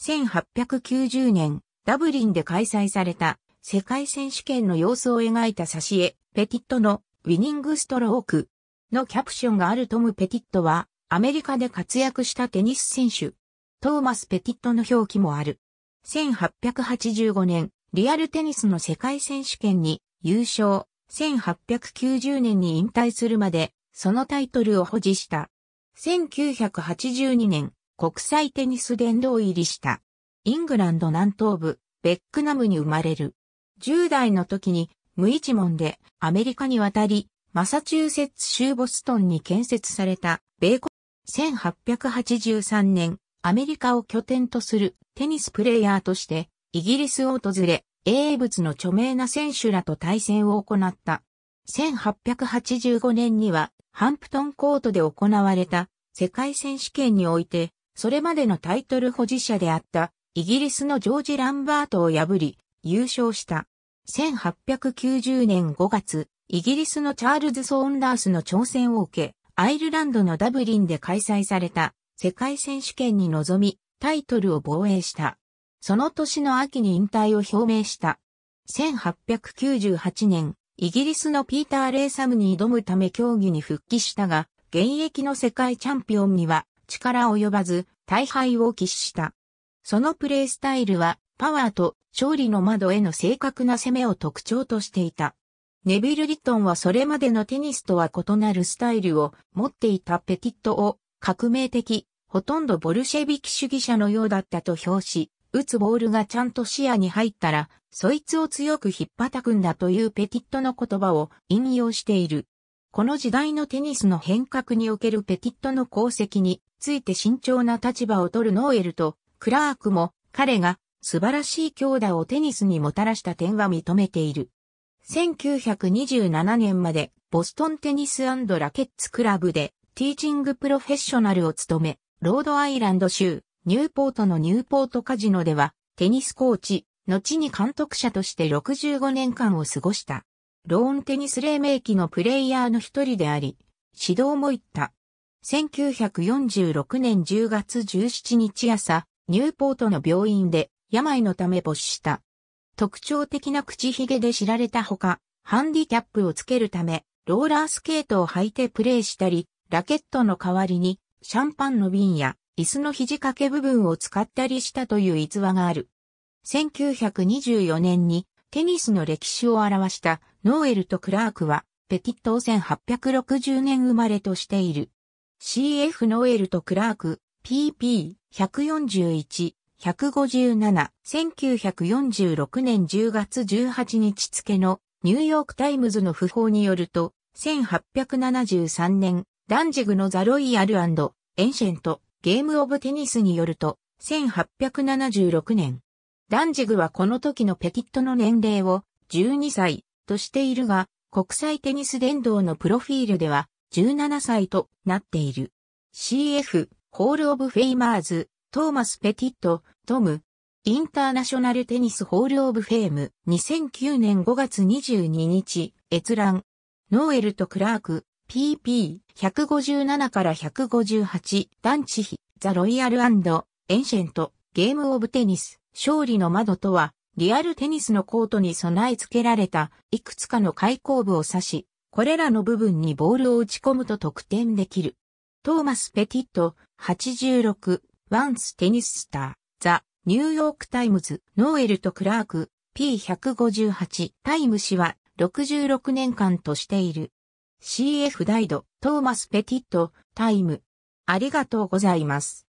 1890年、ダブリンで開催された世界選手権の様子を描いた挿絵、ペティットのウィニングストロークのキャプションがあるトム・ペティットは、アメリカで活躍したテニス選手、トーマス・ペティットの表記もある。1885年、リアルテニスの世界選手権に優勝、1890年に引退するまで、そのタイトルを保持した。1982年、国際テニス殿堂入りした。イングランド南東部、ベックナムに生まれる。10代の時に無一文でアメリカに渡り、マサチューセッツ州ボストンに建設された米国1883年、アメリカを拠点とするテニスプレイヤーとして、イギリスを訪れ、英物の著名な選手らと対戦を行った。1885年には、ハンプトンコートで行われた世界選手権において、それまでのタイトル保持者であったイギリスのジョージ・ランバートを破り優勝した。1890年5月、イギリスのチャールズ・ソーンダースの挑戦を受け、アイルランドのダブリンで開催された世界選手権に臨み、タイトルを防衛した。その年の秋に引退を表明した。1898年、イギリスのピーター・レイサムに挑むため競技に復帰したが、現役の世界チャンピオンには力及ばず、大敗を喫した。そのプレースタイルは、パワーと勝利の窓への正確な攻めを特徴としていた。ネビル・リトンはそれまでのテニスとは異なるスタイルを持っていたペティットを革命的、ほとんどボルシェビキ主義者のようだったと評し、打つボールがちゃんと視野に入ったら、そいつを強く引っ叩くんだというペティットの言葉を引用している。この時代のテニスの変革におけるペティットの功績について慎重な立場を取るノーエルとクラークも彼が素晴らしい強打をテニスにもたらした点は認めている。1927年までボストンテニスラケッツクラブでティーチングプロフェッショナルを務め、ロードアイランド州ニューポートのニューポートカジノではテニスコーチ、後に監督者として65年間を過ごした。ローンテニス黎明期のプレイヤーの一人であり、指導も行った。1946年10月17日朝、ニューポートの病院で病のため没した。特徴的な口ひげで知られたほか、ハンディキャップをつけるため、ローラースケートを履いてプレーしたり、ラケットの代わりに、シャンパンの瓶や椅子の肘掛け部分を使ったりしたという逸話がある。1924年にテニスの歴史を表したノーエルとクラークは、ペティットを1860年生まれとしている。CF ノーエルとクラーク、PP、141、157、1946年10月18日付のニューヨークタイムズの訃報によると、1873年、ダンジグのザロイヤルエンシェント、ゲームオブテニスによると、1876年、ランジグはこの時のペティットの年齢を12歳としているが、国際テニス伝道のプロフィールでは17歳となっている。CF、ホールオブフェイマーズ、トーマス・ペティット、トム、インターナショナルテニスホールオブフェーム、2009年5月22日、閲覧、ノーエルとクラーク、PP157 から158、ンチヒ、ザ・ロイヤルエンシェント、ゲームオブテニス。勝利の窓とは、リアルテニスのコートに備え付けられたいくつかの開口部を指し、これらの部分にボールを打ち込むと得点できる。トーマス・ペティット、86、ワンス・テニススター、ザ・ニューヨーク・タイムズ、ノーエルとクラーク、P158、タイム氏は66年間としている。CF ダイド、トーマス・ペティット、タイム。ありがとうございます。